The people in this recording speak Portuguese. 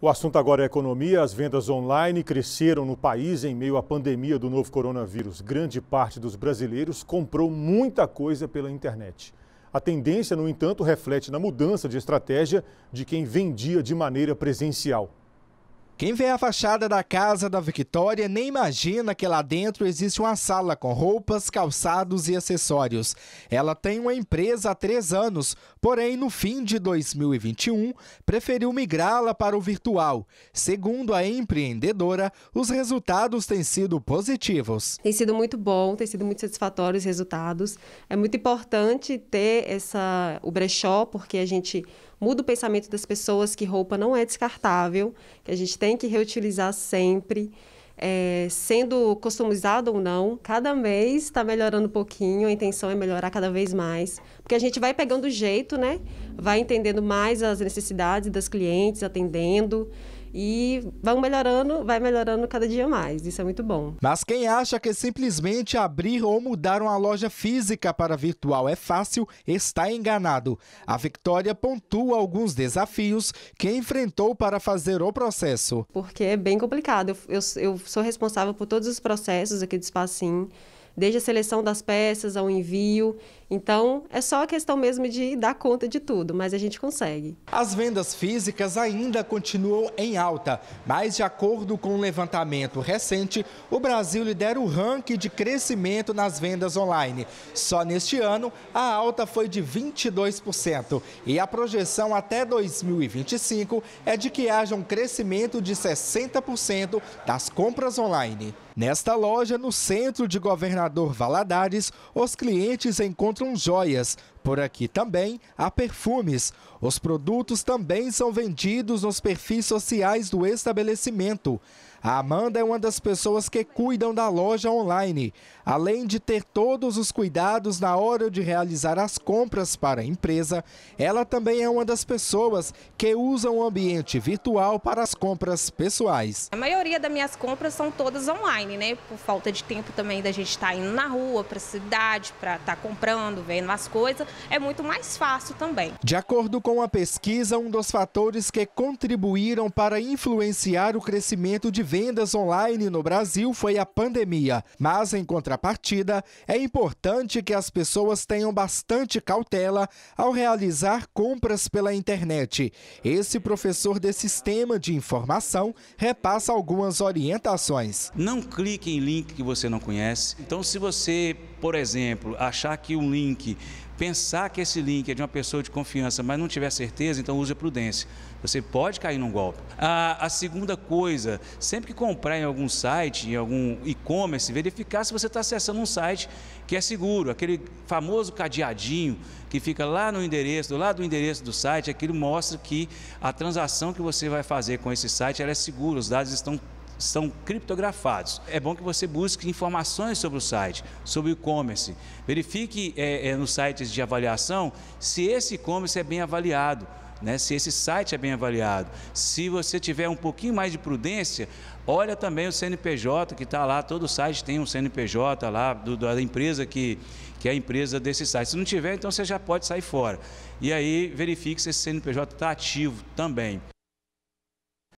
O assunto agora é economia. As vendas online cresceram no país em meio à pandemia do novo coronavírus. Grande parte dos brasileiros comprou muita coisa pela internet. A tendência, no entanto, reflete na mudança de estratégia de quem vendia de maneira presencial. Quem vê a fachada da casa da Victoria nem imagina que lá dentro existe uma sala com roupas, calçados e acessórios. Ela tem uma empresa há três anos, porém no fim de 2021 preferiu migrá-la para o virtual. Segundo a empreendedora, os resultados têm sido positivos. Tem sido muito bom, tem sido muito satisfatório os resultados. É muito importante ter essa o brechó porque a gente muda o pensamento das pessoas que roupa não é descartável, que a gente tem tem que reutilizar sempre. É, sendo customizado ou não, cada mês está melhorando um pouquinho, a intenção é melhorar cada vez mais, porque a gente vai pegando jeito, né? Vai entendendo mais as necessidades das clientes, atendendo e vão melhorando, vai melhorando cada dia mais. Isso é muito bom. Mas quem acha que simplesmente abrir ou mudar uma loja física para virtual é fácil, está enganado. A Victoria pontua alguns desafios que enfrentou para fazer o processo. Porque é bem complicado. Eu, eu, eu sou responsável por todos os processos aqui do Espacinho desde a seleção das peças ao envio. Então, é só a questão mesmo de dar conta de tudo, mas a gente consegue. As vendas físicas ainda continuam em alta, mas de acordo com um levantamento recente, o Brasil lidera o ranking de crescimento nas vendas online. Só neste ano, a alta foi de 22% e a projeção até 2025 é de que haja um crescimento de 60% das compras online. Nesta loja, no centro de Governador Valadares, os clientes encontram encontram joias, por aqui. Também há perfumes. Os produtos também são vendidos nos perfis sociais do estabelecimento. A Amanda é uma das pessoas que cuidam da loja online, além de ter todos os cuidados na hora de realizar as compras para a empresa, ela também é uma das pessoas que usam o ambiente virtual para as compras pessoais. A maioria das minhas compras são todas online, né? Por falta de tempo também da gente estar tá indo na rua, para a cidade, para estar tá comprando, vendo as coisas é muito mais fácil também. De acordo com a pesquisa, um dos fatores que contribuíram para influenciar o crescimento de vendas online no Brasil foi a pandemia. Mas, em contrapartida, é importante que as pessoas tenham bastante cautela ao realizar compras pela internet. Esse professor de sistema de informação repassa algumas orientações. Não clique em link que você não conhece. Então, se você, por exemplo, achar que um link pensar que esse link é de uma pessoa de confiança, mas não tiver certeza, então use a prudência. Você pode cair num golpe. A, a segunda coisa, sempre que comprar em algum site, em algum e-commerce, verificar se você está acessando um site que é seguro, aquele famoso cadeadinho que fica lá no endereço, do lado do endereço do site, aquilo mostra que a transação que você vai fazer com esse site é segura, os dados estão são criptografados. É bom que você busque informações sobre o site, sobre o e-commerce. Verifique é, é, nos sites de avaliação se esse e-commerce é bem avaliado. Né, se esse site é bem avaliado. Se você tiver um pouquinho mais de prudência, olha também o CNPJ que está lá, todo site tem um CNPJ lá, do, da empresa que, que é a empresa desse site. Se não tiver, então você já pode sair fora. E aí verifique se esse CNPJ está ativo também.